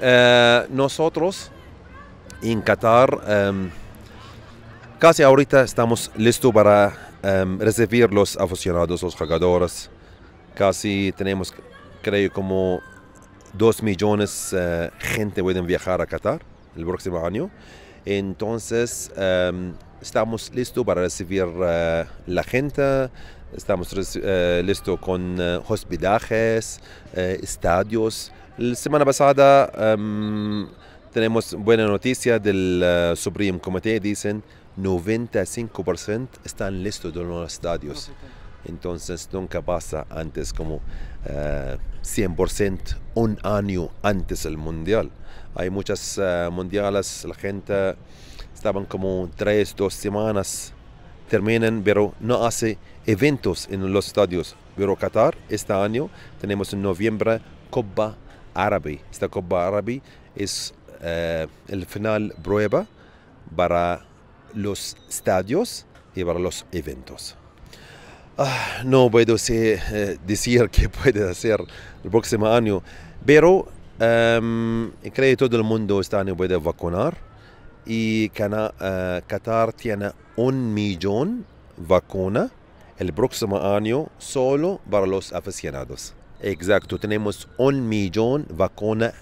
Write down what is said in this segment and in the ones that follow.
Eh, nosotros en Qatar em, casi ahorita estamos listos para em, recibir los aficionados, los jugadores. Casi tenemos, creo, como 2 millones de eh, gente pueden viajar a Qatar el próximo año. Entonces, em, estamos listos para recibir eh, la gente, estamos eh, listos con eh, hospedajes, estadios. La semana pasada em, tenemos buena noticia del Supreme Committee, dicen 95% están listos de los estadios entonces nunca pasa antes como 100% eh, un año antes del mundial. Hay muchas eh, mundiales, la gente estaban como tres, dos semanas terminan, pero no hace eventos en los estadios. Pero Qatar este año tenemos en noviembre Copa Árabe. Esta Copa Árabe es eh, el final prueba para los estadios y para los eventos. Ah, no puedo eh, ser, decir qué puede hacer el próximo año, pero em, creo que todo el mundo está año puede vacunar y eh, Qatar tiene un millón de vacunas el próximo año solo para los aficionados. Exacto, tenemos un millón de vacunas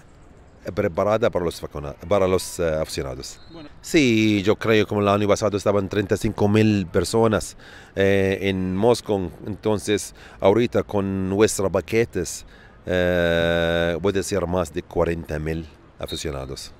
preparadas para los, eh, aficionados. Sí, yo creo que como el año pasado estaban 35 mil personas eh, en Moscú, entonces ahorita con nuestros baquetes puede eh, ser más de 40 mil aficionados.